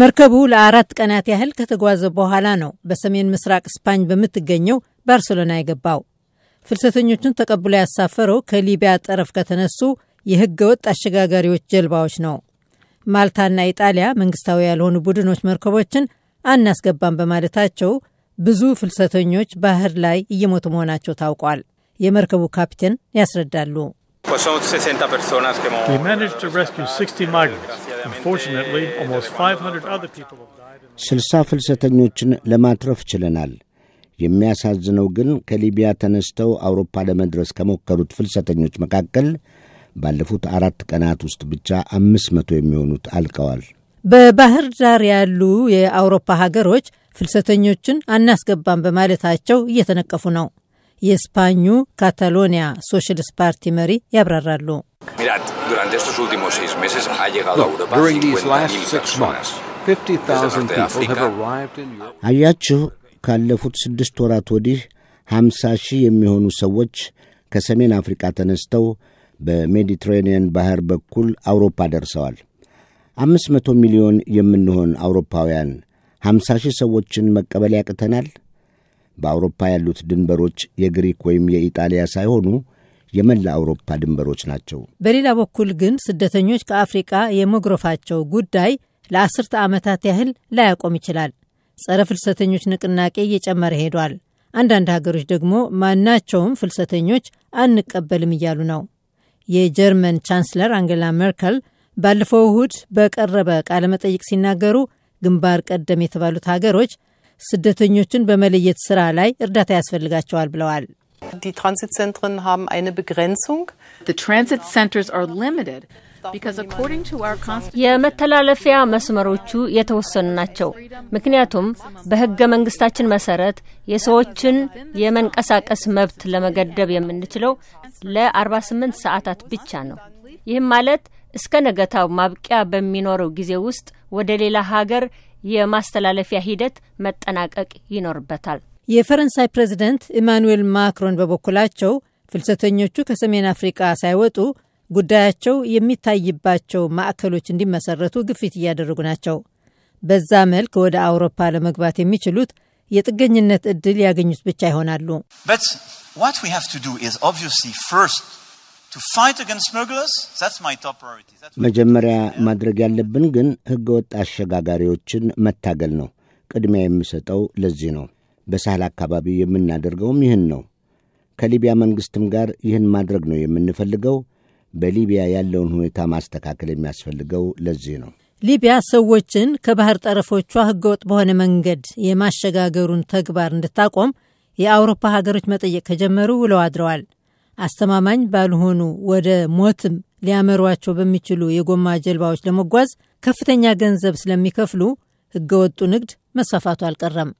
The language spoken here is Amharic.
መርከቡ ለአራት ቀናት ያህል ከተጓዘ በኋላ ነው በሰሜን ምስራቅ ስፓኝ በምትገኘው ባርሴሎና የገባው። ፍልሰተኞቹን ተቀብሎ ያሳፈረው ከሊቢያ ጠረፍ ከተነሱ የህገ ወጥ አሸጋጋሪዎች ጀልባዎች ነው። ማልታና ኢጣሊያ መንግስታዊ ያልሆኑ ቡድኖች መርከቦችን አናስገባም በማለታቸው ብዙ ፍልሰተኞች ባህር ላይ እየሞቱ መሆናቸው ታውቋል። የመርከቡ ካፕቴን ያስረዳሉ። We managed to rescue 60 migrants. Unfortunately, almost 500 other people have died. ስልሳ ፍልሰተኞችን ለማትረፍ ችለናል። የሚያሳዝነው ግን ከሊቢያ ተነስተው አውሮፓ ለመድረስ ከሞከሩት ፍልሰተኞች መካከል ባለፉት አራት ቀናት ውስጥ ብቻ አምስት መቶ የሚሆኑት አልቀዋል። በባህር ዳር ያሉ የአውሮፓ ሀገሮች ፍልሰተኞችን አናስገባም በማለታቸው እየተነቀፉ ነው። የስፓኙ ካታሎኒያ ሶሻሊስት ፓርቲ መሪ ያብራራሉ። አያችሁ፣ ካለፉት ስድስት ወራት ወዲህ ሃምሳ ሺህ የሚሆኑ ሰዎች ከሰሜን አፍሪቃ ተነስተው በሜዲትሬንየን ባህር በኩል አውሮፓ ደርሰዋል። አምስት መቶ ሚሊዮን የምንሆን አውሮፓውያን ሃምሳ ሺህ ሰዎችን መቀበል ያቅተናል? በአውሮፓ ያሉት ድንበሮች የግሪክ ወይም የኢጣሊያ ሳይሆኑ የመላ አውሮፓ ድንበሮች ናቸው። በሌላ በኩል ግን ስደተኞች ከአፍሪቃ የመጉረፋቸው ጉዳይ ለአስርተ ዓመታት ያህል ላያቆም ይችላል። ጸረ ፍልሰተኞች ንቅናቄ እየጨመረ ሄዷል። አንዳንድ ሀገሮች ደግሞ ማናቸውም ፍልሰተኞች አንቀበልም እያሉ ነው። የጀርመን ቻንስለር አንጌላ ሜርከል ባለፈው እሁድ በቀረበ ቃለመጠይቅ ሲናገሩ ግንባር ቀደም የተባሉት ሀገሮች ስደተኞችን በመለየት ስራ ላይ እርዳታ ያስፈልጋቸዋል ብለዋል። የመተላለፊያ መስመሮቹ የተወሰኑ ናቸው። ምክንያቱም በህገ መንግስታችን መሰረት የሰዎችን የመንቀሳቀስ መብት ለመገደብ የምንችለው ለ48 ሰዓታት ብቻ ነው። ይህም ማለት እስከ ነገታው ማብቂያ በሚኖረው ጊዜ ውስጥ ወደ ሌላ ሀገር የማስተላለፊያ ሂደት መጠናቀቅ ይኖርበታል። የፈረንሳይ ፕሬዚደንት ኢማኑዌል ማክሮን በበኩላቸው ፍልሰተኞቹ ከሰሜን አፍሪቃ ሳይወጡ ጉዳያቸው የሚታይባቸው ማዕከሎች እንዲመሰረቱ ግፊት እያደረጉ ናቸው። በዛ መልክ ወደ አውሮፓ ለመግባት የሚችሉት የጥገኝነት እድል ያገኙት ብቻ ይሆናሉ። መጀመሪያ ማድረግ ያለብን ግን ወጥ አሸጋጋሪዎችን መታገል ነው። ቅድሚያ የምሰጠው ለዚህ ነው። በሳህል አካባቢ የምናደርገውም ይህን ነው። ከሊቢያ መንግሥትም ጋር ይህን ማድረግ ነው የምንፈልገው። በሊቢያ ያለውን ሁኔታ ማስተካከል የሚያስፈልገው ለዚህ ነው። ሊቢያ ሰዎችን ከባህር ጠረፎቿ ሕገወጥ በሆነ መንገድ የማሸጋገሩን ተግባር እንድታቆም የአውሮፓ ሀገሮች መጠየቅ ከጀመሩ ውለው አድረዋል። አስተማማኝ ባልሆኑ ወደ ሞትም ሊያመሯቸው በሚችሉ የጎማ ጀልባዎች ለመጓዝ ከፍተኛ ገንዘብ ስለሚከፍሉ ህገወጡ ንግድ መስፋፋቱ አልቀረም።